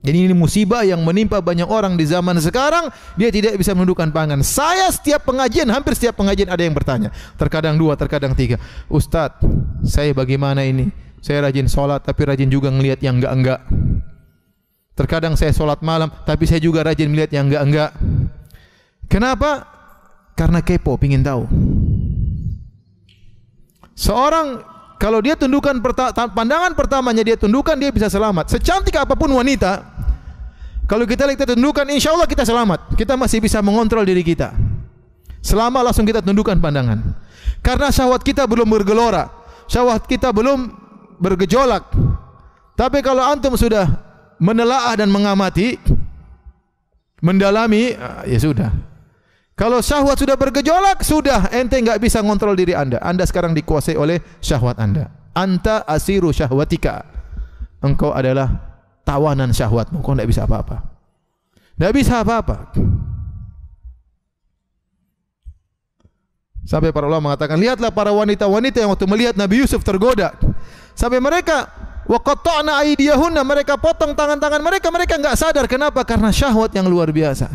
Jadi ini musibah yang menimpa banyak orang di zaman sekarang Dia tidak bisa menundukkan pangan Saya setiap pengajian, hampir setiap pengajian ada yang bertanya Terkadang dua, terkadang tiga Ustaz, saya bagaimana ini? Saya rajin sholat tapi rajin juga melihat yang enggak-enggak Terkadang saya sholat malam tapi saya juga rajin melihat yang enggak-enggak Kenapa? Karena kepo, ingin tahu Seorang kalau dia tundukkan pandangan pertamanya dia tundukkan dia bisa selamat. Secantik apapun wanita, kalau kita kita tundukkan insya Allah kita selamat. Kita masih bisa mengontrol diri kita. Selama langsung kita tundukkan pandangan. Karena syahwat kita belum bergelora. Syahwat kita belum bergejolak. Tapi kalau antum sudah menelaah dan mengamati, mendalami, ah, ya sudah. Kalau syahwat sudah bergejolak, sudah ente enggak bisa mengontrol diri Anda. Anda sekarang dikuasai oleh syahwat Anda. Anta asiru syahwatika. Engkau adalah tawanan syahwatmu. Kau tidak bisa apa-apa. Tidak bisa apa-apa. Sampai para ulama mengatakan, lihatlah para wanita-wanita yang waktu melihat Nabi Yusuf tergoda. Sampai mereka, waqatana aidiyahunna, mereka potong tangan-tangan mereka, mereka enggak sadar. Kenapa? Karena syahwat yang luar biasa.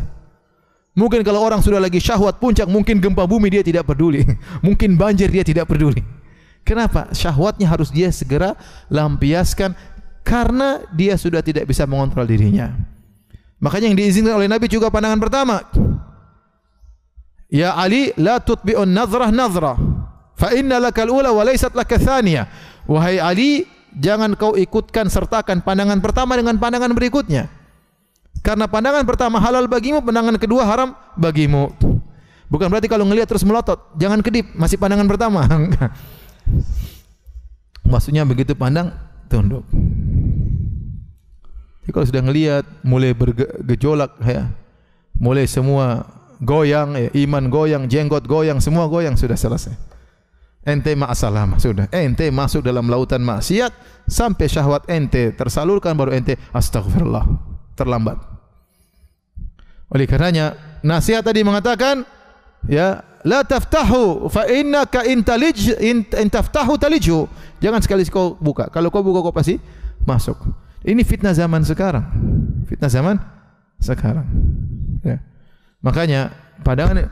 Mungkin kalau orang sudah lagi syahwat puncak, mungkin gempa bumi dia tidak peduli. Mungkin banjir dia tidak peduli. Kenapa? Syahwatnya harus dia segera lampiaskan karena dia sudah tidak bisa mengontrol dirinya. Makanya yang diizinkan oleh Nabi juga pandangan pertama. Ya Ali, la tutbi'un nazrah nazrah. Fa inna lakal ula wa laysat laka thaniya. Wahai Ali, jangan kau ikutkan sertakan pandangan pertama dengan pandangan berikutnya. Karena pandangan pertama halal bagimu, pandangan kedua haram bagimu. Bukan berarti kalau ngelihat terus melotot, jangan kedip, masih pandangan pertama. Maksudnya begitu pandang, tunduk. Tapi kalau sudah melihat mulai bergejolak ya. Mulai semua goyang, ya. iman goyang, jenggot goyang, semua goyang sudah selesai. Ente ma'asalam lah, sudah. Ente masuk dalam lautan maksiat sampai syahwat ente tersalurkan baru ente astagfirullah terlambat. Oleh karenanya nasihat tadi mengatakan ya la taftahu fa inna ka intalij int in taftahu taliju. Jangan sekali kau buka. Kalau kau buka kau pasti masuk. Ini fitnah zaman sekarang. Fitnah zaman sekarang. Ya. Makanya pandangan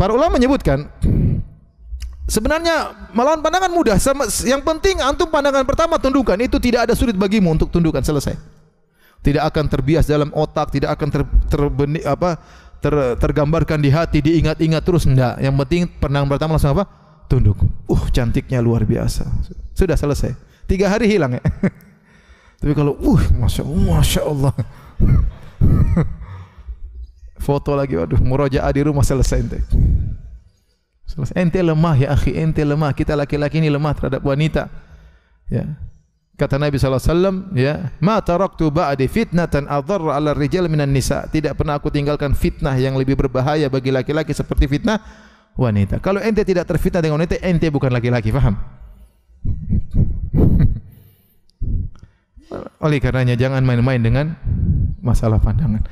para ulama menyebutkan sebenarnya melawan pandangan mudah. Yang penting antum pandangan pertama tundukkan itu tidak ada sulit bagimu untuk tundukkan selesai. Tidak akan terbias dalam otak, tidak akan ter, ter, ter apa ter, tergambarkan di hati, diingat-ingat terus enggak. Yang penting pandangan pertama langsung apa? Tunduk. Uh, cantiknya luar biasa. Sudah selesai. Tiga hari hilang ya. Tapi kalau uh masya Allah, masya Allah. foto lagi waduh Muraja di rumah selesai ente. Selesai ente lemah ya akhi, ente lemah. Kita laki-laki ini lemah terhadap wanita. Ya. Kata Nabi sallallahu alaihi wasallam, ya, "Ma taraktu ba'di fitnatan adhar 'ala rijal minan nisa." Tidak pernah aku tinggalkan fitnah yang lebih berbahaya bagi laki-laki seperti fitnah wanita. Kalau ente tidak terfitnah dengan wanita, ente bukan laki-laki, faham? -laki, Oleh karenanya jangan main-main dengan masalah pandangan.